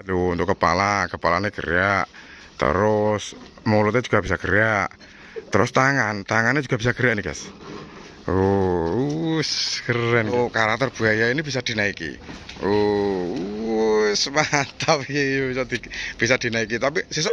aduh untuk kepala kepalanya gerak terus mulutnya juga bisa gerak terus tangan tangannya juga bisa gerak nih guys Oh, uh, us, keren. Oh, karakter buaya ini bisa dinaiki. Oh, us, mantap iya, iya, bisa di, bisa dinaiki. Tapi sesuk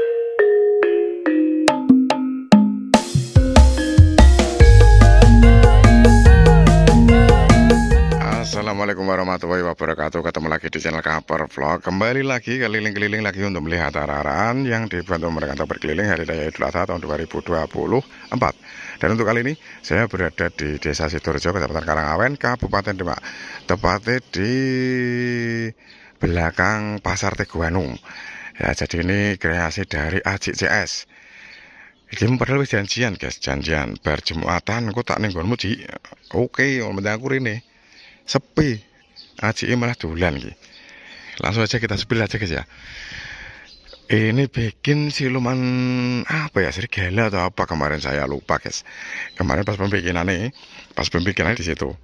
Assalamualaikum warahmatullahi wabarakatuh Ketemu lagi di channel Kaper Vlog Kembali lagi keliling-keliling lagi untuk melihat arahan Yang dibantu mereka untuk berkeliling Hari Raya Idul Adha tahun 2024 Dan untuk kali ini saya berada di Desa Sidorjo Kecamatan Karangawen Kabupaten Demak Tepatnya di belakang Pasar Teguanung. Ya jadi ini kreasi dari AJCS ini padahal janjian guys, janjian berjemuatan, aku tak ning nggonmu Oke, okay, aku rini sepi AJI malah dolan gitu langsung aja kita spill aja guys ya ini bikin siluman apa ya serigala atau apa kemarin saya lupa guys kemarin pas pembikinan nih pas pembikinan di situ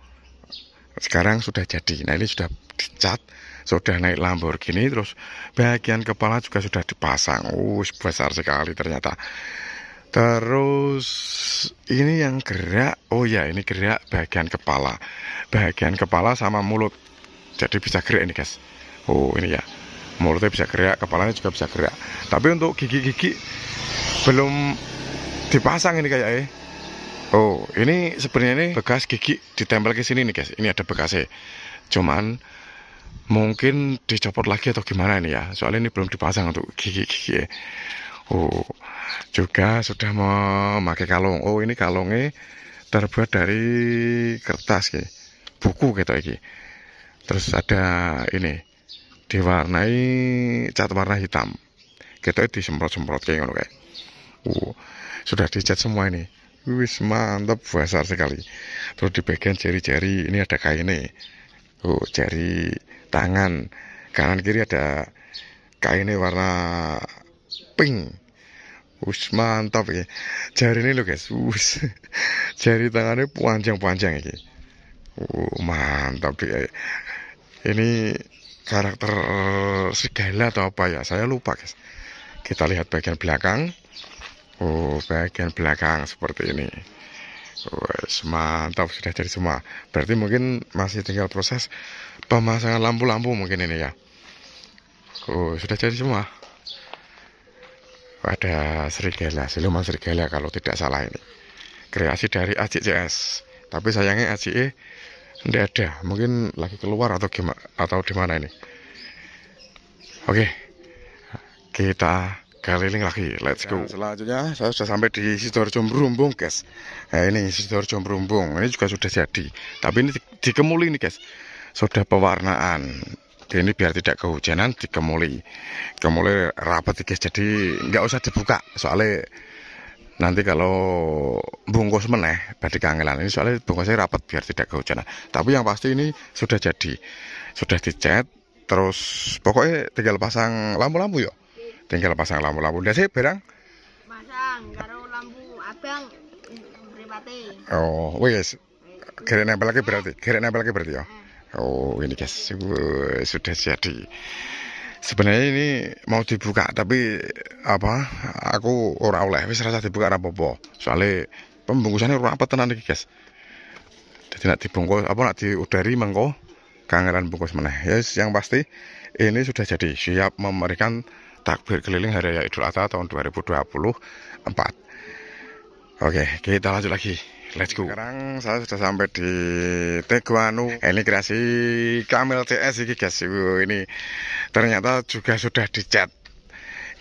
sekarang sudah jadi nah ini sudah dicat sudah naik Lamborghini terus bagian kepala juga sudah dipasang uh besar sekali ternyata terus ini yang gerak oh ya ini gerak bagian kepala bagian kepala sama mulut jadi bisa gerak ini guys oh ini ya mulutnya bisa gerak kepalanya juga bisa gerak tapi untuk gigi-gigi belum dipasang ini kayaknya eh. oh ini sebenarnya ini bekas gigi ditempel ke sini nih guys ini ada bekasnya cuman mungkin dicopot lagi atau gimana ini ya soalnya ini belum dipasang untuk gigi-gigi eh. oh juga sudah memakai kalung oh ini kalungnya terbuat dari kertas kayaknya buku kita gitu iki terus ada ini diwarnai cat warna hitam kita gitu, eh, disemprot-semprot kayak ngono kayak uh, sudah dicat semua ini wis mantap besar sekali terus di bagian jari-jari ini ada kain nih uh, jari tangan kanan kiri ada kain ini warna pink Wus mantap ya. Jari ini lo guys, wus. Jari tangannya panjang-panjang ini. Uh, mantap ya. Ini karakter eh, segala atau apa ya? Saya lupa, guys. Kita lihat bagian belakang. Oh, bagian belakang seperti ini. Wes, mantap sudah jadi semua. Berarti mungkin masih tinggal proses pemasangan lampu-lampu mungkin ini ya. Oh, sudah jadi semua. Ada serigala, siluman serigala kalau tidak salah ini. Kreasi dari ACCS tapi sayangnya ACE tidak ada mungkin lagi keluar atau gimana atau di mana ini oke kita keliling lagi let's go selanjutnya saya sudah sampai di Sidoarjo Merumbung guys nah ini Sidoarjo Merumbung ini juga sudah jadi tapi ini di dikemuli nih guys sudah pewarnaan ini biar tidak kehujanan dikemuli kemuli rapat guys jadi nggak usah dibuka soalnya nanti kalau bungkus meneh berarti kangelan ini soalnya bungkusnya rapat biar tidak kehujanan nah, tapi yang pasti ini sudah jadi sudah dicat terus pokoknya tinggal pasang lampu-lampu yuk tinggal pasang lampu-lampu udah sih berang pasang karo lampu abang beripati oh wes kira nempel lagi berarti kira nempel lagi berarti ya eh. oh ini guys sudah jadi sebenarnya ini mau dibuka tapi apa aku ora oleh wis rasa dibuka rapopo soalnya pembungkusannya ora apa tenan iki guys jadi nak dibungkus apa nak diudari mengko kangeran bungkus meneh yes ya, yang pasti ini sudah jadi siap memberikan takbir keliling hari raya Idul Adha tahun 2024 Oke, kita lanjut lagi. Let's go. Sekarang saya sudah sampai di Teguanu. Ini kreasi Kamil CS ini guys. Ini ternyata juga sudah dicat.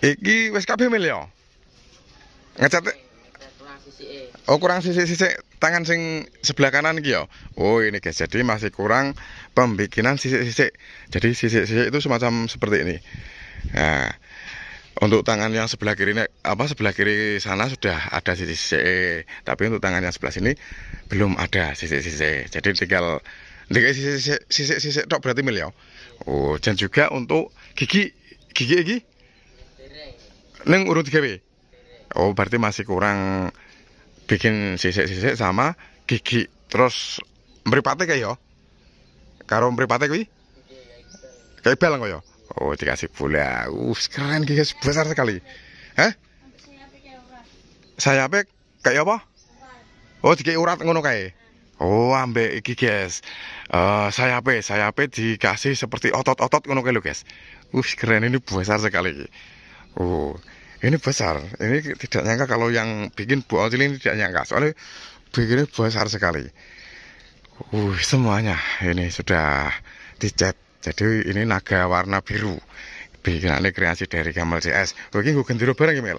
Iki wis kabeh mil yo. Ya? Ngecat e? Oh kurang sisi-sisi tangan sing sebelah kanan iki ya? Oh ini guys, jadi masih kurang pembikinan sisi-sisi. Jadi sisi-sisi itu semacam seperti ini. Nah, untuk tangan yang sebelah kiri apa sebelah kiri sana sudah ada sisi tapi untuk tangan yang sebelah sini belum ada sisi-sisi. Jadi tinggal tinggal sisi-sisi tok berarti mil ya. Oh, dan juga untuk gigi gigi gigi. Neng urut gawe. Oh, berarti masih kurang bikin sisi-sisi sama gigi terus mripate kayak yo. Ya? Karo mripate kuwi. Gitu. Kayak bel kok yo. Ya? Oh dikasih bola. Uh keren guys besar sekali. Hah? Saya apa? Kayak apa? Oh dikasih urat ngono kayak. Oh ambek iki guys. Uh, saya apa? Saya apa dikasih seperti otot-otot ngono kayak lo guys. Uh keren ini besar sekali. Oh ini besar. Ini tidak nyangka kalau yang bikin buah ini tidak nyangka. Soalnya bikinnya besar sekali. Uh semuanya ini sudah dicet jadi ini naga warna biru ini kreasi dari Kamal CS oke gue gendero bareng ya Mel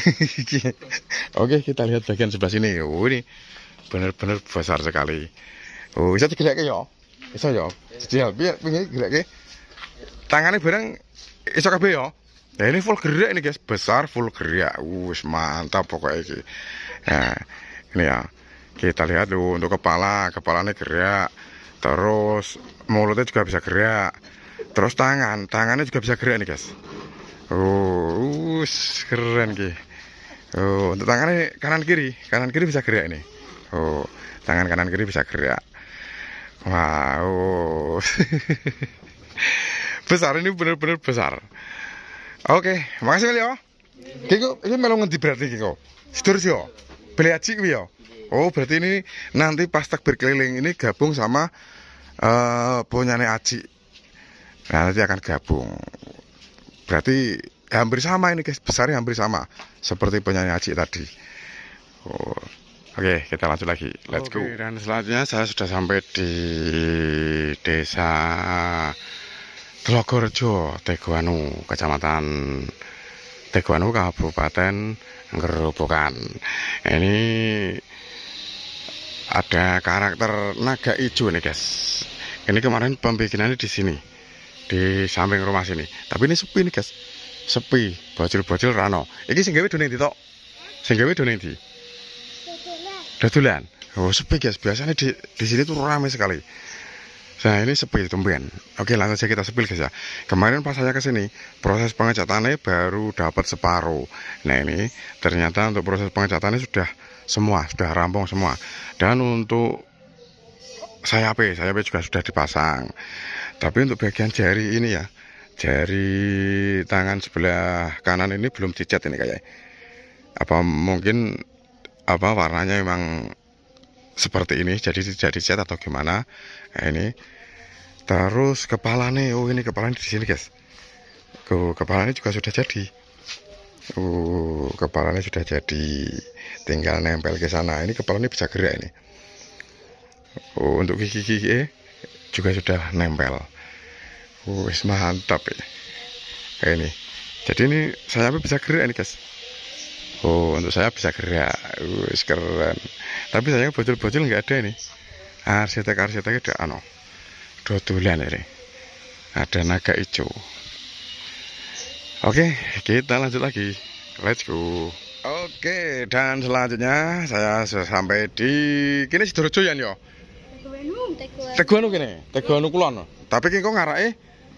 oke kita lihat bagian sebelah sini oh ini benar-benar besar sekali oh bisa digerak yo? Ya? bisa yo, ya? jadi ya, biar pinggir gerak tangannya bareng bisa kabeh ya Nah ini full gerak ini guys, besar full gerak. Wus mantap pokoknya ini. Nah, ini ya. Kita lihat dulu untuk kepala, kepalanya gerak terus mulutnya juga bisa gerak terus tangan tangannya juga bisa gerak nih guys oh uh, keren ki oh untuk tangannya kanan kiri kanan kiri bisa gerak ini oh tangan kanan kiri bisa gerak wow besar ini bener-bener besar oke makasih beliau. Kiko, ini melongan di berarti Kiko. Sedur sih yo. Beli aci yo. Ya? Oh berarti ini nanti pas tak berkeliling ini gabung sama uh, punyane Aji. Nah nanti akan gabung. Berarti hampir sama ini guys besarnya hampir sama seperti punyane Aji tadi. Oh. Oke, okay, kita lanjut lagi. Let's okay, go. Dan selanjutnya saya sudah sampai di desa Telogorjo, Teguanu, Kecamatan Teguanu, Kabupaten Gerobokan. Ini ada karakter naga hijau nih guys ini kemarin pembikinannya di sini di samping rumah sini tapi ini sepi nih guys sepi bocil-bocil rano ini sing gawe dunia ditok sing gawe doning di dadulan oh sepi guys biasanya di di sini tuh ramai sekali Nah ini sepi tumben. Oke langsung saja kita sepil guys ya. Kemarin pas saya kesini proses pengecatannya baru dapat separuh. Nah ini ternyata untuk proses pengecatannya sudah semua sudah rampung semua dan untuk saya saya sayapnya juga sudah dipasang tapi untuk bagian jari ini ya jari tangan sebelah kanan ini belum dicat ini kayak apa mungkin apa warnanya memang seperti ini jadi tidak dicat atau gimana nah, ini terus kepala nih oh ini kepala di sini guys ke kepala ini juga sudah jadi Uh, kepalanya sudah jadi. Tinggal nempel ke sana. Ini kepalanya bisa gerak ini. Uh, untuk gigi-gigi eh, juga sudah nempel. Oh, Wes uh, mantap ya. Kayak ini. Jadi ini saya bisa gerak ini, guys. Oh, untuk saya bisa gerak. Wes uh, keren. Tapi saya bocil-bocil nggak ada ini. arsitek arsitek ada anu. Dua tulen ini. Ada naga hijau. Oke, kita lanjut lagi. Let's go. Oke, dan selanjutnya saya sudah sampai di kini Sidorejo ya yo. Teguanu kene, Teguanu kulon. Tapi kene kok eh?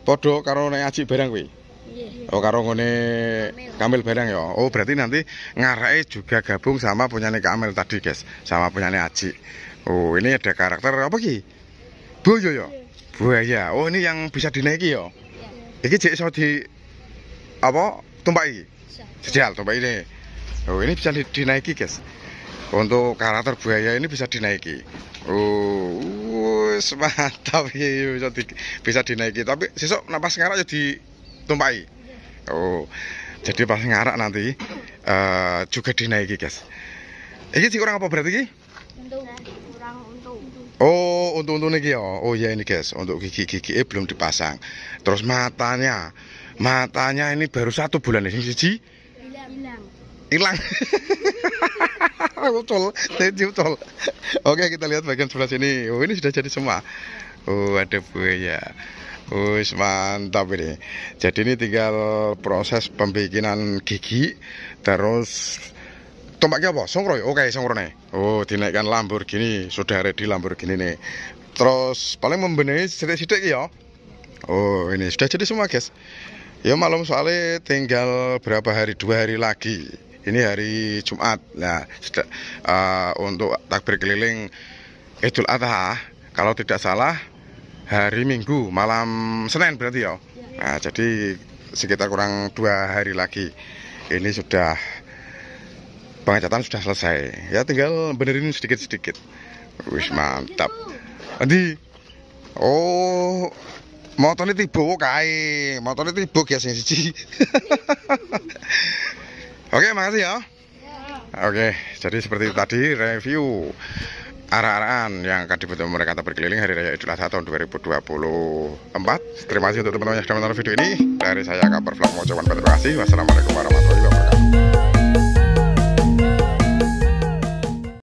podo karo aji ajik bareng Yeah. Oh karo ngene Kamil berang ya. Oh berarti nanti ngarai juga gabung sama punyane Kamil tadi, guys. Sama punyane Aji. Oh, ini ada karakter apa ki? Buaya ya. Buaya. Oh, ini yang bisa dinaiki ya. Iya. Iki jek so di apa tumpak ini sejal tumpak ini oh ini bisa dinaiki guys untuk karakter buaya ini bisa dinaiki oh wis mantap bisa di, bisa dinaiki tapi besok napas ngarak ya ditumpai iya. oh jadi pas ngarak nanti uh, juga dinaiki guys ini sih kurang apa berarti ini? Oh, untuk-untuk ini ya. Oh ya ini guys, untuk gigi-gigi belum dipasang. Terus matanya matanya ini baru satu bulan ya, ini siji hilang hilang oke kita lihat bagian sebelah sini oh ini sudah jadi semua oh ada buaya Wih mantap ini. Jadi ini tinggal proses pembikinan gigi terus tombaknya apa? Songkroy. Oke, okay, nih Oh, dinaikkan Lamborghini, sudah ready Lamborghini nih. Terus paling membenahi sedikit-sedikit ya. Oh, ini sudah jadi semua, guys. Ya malam soalnya tinggal berapa hari, dua hari lagi. Ini hari Jumat. Nah, uh, untuk takbir keliling Idul Adha, kalau tidak salah hari Minggu, malam Senin berarti ya. Iya. Nah, jadi sekitar kurang dua hari lagi. Ini sudah pengecatan sudah selesai. Ya tinggal benerin sedikit-sedikit. Wis mantap. Nanti, oh Motone tiba kae, motone tiba ya sing siji. Oke, makasih ya. ya. Oke, jadi seperti tadi review arah-arahan yang akan dibutuhkan mereka berkeliling hari raya Idul Adha tahun 2024. Terima kasih untuk teman-teman yang sudah menonton video ini. Dari saya Kabar Vlog Mojokan terima kasih. Wassalamualaikum warahmatullahi wabarakatuh.